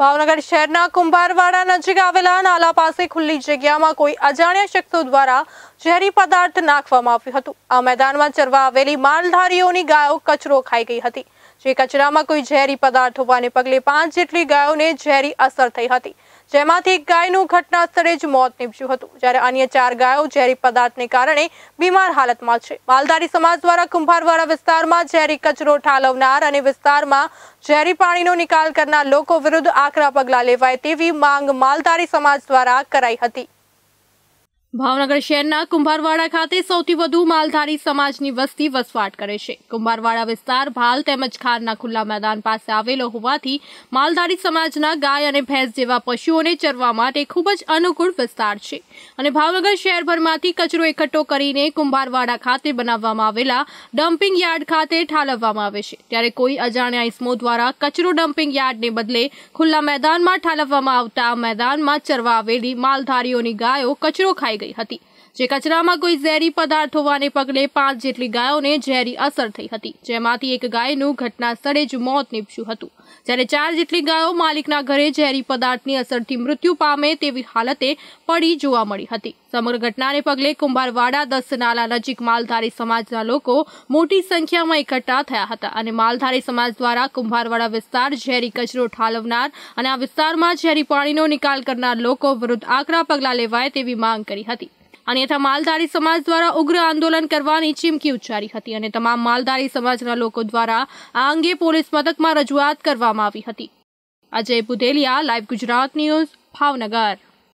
ભાવનગર શહેરના કુંભારવાડા નજીક આવેલા નાલા પાસે ખુલ્લી જગ્યામાં કોઈ અજાણ્યા શખ્સો દ્વારા ઝેરી પદાર્થ નાખવામાં આવ્યું હતું આ મેદાનમાં ચરવા આવેલી માલધારીઓની ગાયો કચરો ખાઈ ગઈ હતી જે કચરામાં કોઈ ઝેરી પદાર્થ હોવાને પગલે પાંચ જેટલી ગાયોને ઝેરી અસર થઈ હતી જેમાંથી એક ગાયનું ઘટના સ્થળે જ મોત નીપજ્યું હતું જ્યારે અન્ય ચાર ગાયો ઝેરી પદાર્થને કારણે બીમાર હાલતમાં છે માલધારી સમાજ દ્વારા કુંભારવાડા વિસ્તારમાં ઝેરી કચરો ઠાલવનાર અને વિસ્તારમાં ઝેરી પાણીનો નિકાલ કરનાર લોકો વિરુદ્ધ આકરા પગલાં લેવાય તેવી માંગ માલધારી સમાજ દ્વારા કરાઈ હતી ભાવનગર શહેરના કુંભારવાડા ખાતે સૌથી વધુ માલધારી સમાજની વસ્તી વસવાટ કરે છે કુંભારવાડા વિસ્તાર ભાલ તેમજ ખારના ખુલ્લા મેદાન પાસે આવેલો હોવાથી માલધારી સમાજના ગાય અને ભેંસ જેવા પશુઓને ચરવા માટે ખૂબ જ અનુકૂળ વિસ્તાર છે અને ભાવનગર શહેરભરમાંથી કચરો એકઠો કરીને કુંભારવાડા ખાતે બનાવવામાં આવેલા ડમ્પિંગ યાર્ડ ખાતે ઠાલવવામાં આવે છે ત્યારે કોઈ અજાણ્યા ઇસમો દ્વારા કચરો ડમ્પિંગ યાર્ડને બદલે ખુલ્લા મેદાનમાં ઠાલવવામાં આવતા મેદાનમાં ચરવા આવેલી માલધારીઓની ગાયો કચરો ખાઈ 给他弟。જે કચરામાં કોઈ ઝેરી પદાર્થ હોવાને પગલે પાંચ જેટલી ગાયોને ઝેરી અસર થઈ હતી જેમાંથી એક ગાયનું ઘટના સ્થળે જ મોત નીપજ્યું હતું જ્યારે ચાર જેટલી ગાયો માલિકના ઘરે ઝેરી પદાર્થની અસરથી મૃત્યુ પામે તેવી હાલતે પડી જોવા મળી હતી સમગ્ર ઘટનાને પગલે કુંભારવાડા દસ નાલા નજીક માલધારી સમાજના લોકો મોટી સંખ્યામાં એકઠા થયા હતા અને માલધારી સમાજ દ્વારા કુંભારવાડા વિસ્તાર ઝેરી કચરો ઠાલવનાર અને આ વિસ્તારમાં ઝેરી પાણીનો નિકાલ કરનાર લોકો વિરુદ્ધ આકરા પગલાં લેવાય તેવી માંગ કરી હતી અન્યથા માલધારી સમાજ દ્વારા ઉગ્ર આંદોલન કરવાની ચીમકી ઉચ્ચારી હતી અને તમામ માલધારી સમાજના લોકો દ્વારા આ અંગે પોલીસ મથકમાં રજૂઆત કરવામાં આવી હતી અજય બુધેલિયા લાઈવ ગુજરાત ન્યૂઝ ભાવનગર